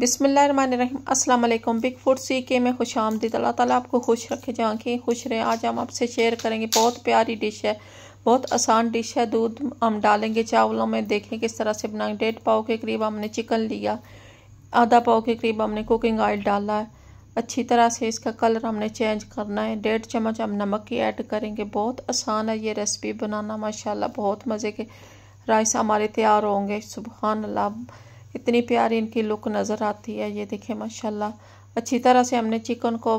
बिसमीम अल्लाम big food सी के में खुश आमदीद अल्लाह ताला आपको खुश रखे जहाँ के खुश रहे आज हम आपसे शेयर करेंगे बहुत प्यारी डिश है बहुत आसान डिश है दूध हम डालेंगे चावलों में देखें किस तरह से बनाएंगे डेढ़ पाव के करीब हमने चिकन लिया आधा पाव के करीब हमने कुकिंग ऑयल डाला है अच्छी तरह से इसका कलर हमने चेंज करना है डेढ़ चम्मच हम नमक की ऐड करेंगे बहुत आसान है ये रेसिपी बनाना माशाल्लाह बहुत मज़े के राइस हमारे तैयार होंगे सुबहान अल्लाह इतनी प्यारी इनकी लुक नज़र आती है ये देखें माशाल्लाह अच्छी तरह से हमने चिकन को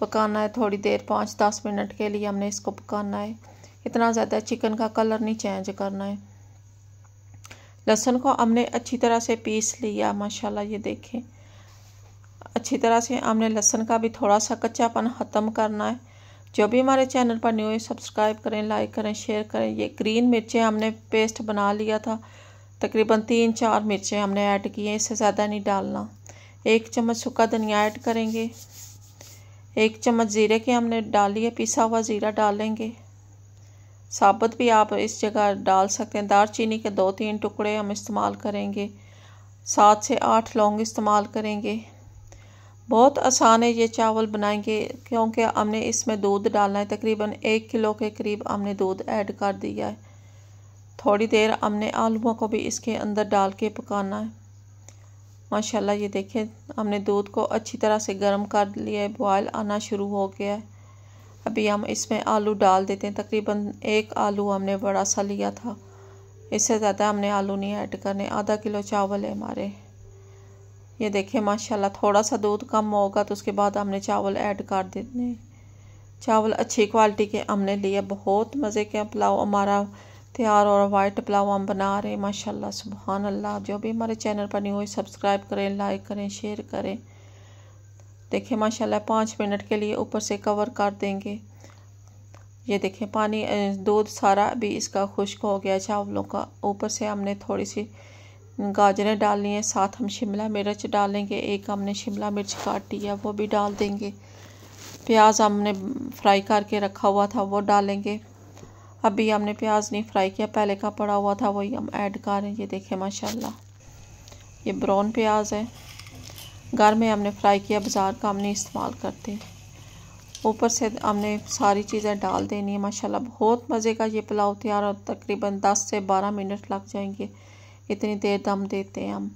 पकाना है थोड़ी देर पाँच दस मिनट के लिए हमने इसको पकाना है इतना ज़्यादा चिकन का कलर नहीं चेंज करना है लहसुन को हमने अच्छी तरह से पीस लिया माशाल्लाह ये देखें अच्छी तरह से हमने लहसुन का भी थोड़ा सा कच्चापन ख़त्म करना है जो भी हमारे चैनल पर न्यू है सब्सक्राइब करें लाइक करें शेयर करें ये ग्रीन मिर्चें हमने पेस्ट बना लिया था तकरीबन तीन चार मिर्चें हमने ऐड की हैं इससे ज़्यादा नहीं डालना एक चम्मच सूखा धनिया ऐड करेंगे एक चम्मच ज़ीरे के हमने डाली है पिसा हुआ ज़ीरा डालेंगे साबुत भी आप इस जगह डाल सकते हैं चीनी के दो तीन टुकड़े हम इस्तेमाल करेंगे सात से आठ लौंग इस्तेमाल करेंगे बहुत आसान है ये चावल बनाएंगे क्योंकि हमने इसमें दूध डालना है तकरीबन एक किलो के करीब हमने दूध ऐड कर दिया है थोड़ी देर हमने आलूओं को भी इसके अंदर डाल के पकाना है माशाल्लाह ये देखें हमने दूध को अच्छी तरह से गर्म कर लिया है बॉयल आना शुरू हो गया है अभी हम इसमें आलू डाल देते हैं तकरीबन एक आलू हमने बड़ा सा लिया था इससे ज़्यादा हमने आलू नहीं ऐड करने आधा किलो चावल है हमारे ये देखें माशाल्लाह थोड़ा सा दूध कम होगा तो उसके बाद हमने चावल ऐड कर देने चावल अच्छी क्वालिटी के हमने लिए बहुत मज़े के पुलाव हमारा तैयार और वाइट पुलाव हम बना रहे हैं माशाल्लाह सुबहान अल्लाह जो भी हमारे चैनल पर नहीं हो सब्सक्राइब करें लाइक करें शेयर करें देखें माशाल्लाह पाँच मिनट के लिए ऊपर से कवर कर देंगे ये देखें पानी दूध सारा भी इसका खुश्क हो गया चावलों का ऊपर से हमने थोड़ी सी गाजरें डालनी है साथ हम शिमला मिर्च डालेंगे एक हमने शिमला मिर्च काटी है वो भी डाल देंगे प्याज हमने फ्राई करके रखा हुआ था वो डालेंगे अभी हमने प्याज नहीं फ्राई किया पहले का पड़ा हुआ था वही हम ऐड कर रहे हैं ये देखें माशाल्लाह ये ब्राउन प्याज है घर में हमने फ्राई किया बाज़ार का हम नहीं इस्तेमाल करते ऊपर से हमने सारी चीज़ें डाल देनी है माशाल्लाह बहुत मज़े का ये पुलाव तैयार और तकरीबन 10 से 12 मिनट लग जाएंगे इतनी देर दम देते हैं हम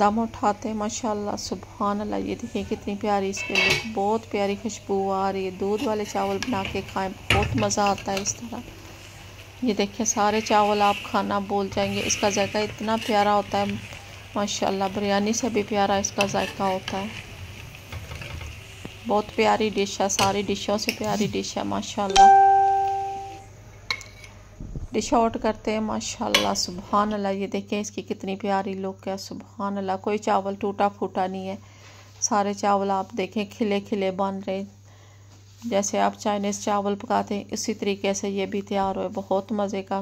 दम उठाते हैं माशाल्लाह सुबहान अल्लाह ये देखिए कितनी प्यारी इसके लिए बहुत प्यारी खुशबू आ रही है दूध वाले चावल बना के खाएं बहुत मज़ा आता है इस तरह ये देखिए सारे चावल आप खाना बोल जाएंगे इसका जायका इतना प्यारा होता है माशाल्लाह बिरयानी से भी प्यारा इसका जायका होता है बहुत प्यारी डिश है सारी डिशों से प्यारी डिश है माशाल्लाह डिश आउट करते हैं माशाल्लाह सुबहान अल्लाह ये देखें इसकी कितनी प्यारी लुक है सुबहान अल्लाह कोई चावल टूटा फूटा नहीं है सारे चावल आप देखें खिले खिले बन रहे जैसे आप चाइनीज़ चावल पकाते हैं इसी तरीके से ये भी तैयार हुए बहुत मज़े का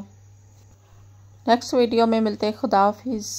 नेक्स्ट वीडियो में मिलते हैं खुदा हाफिज़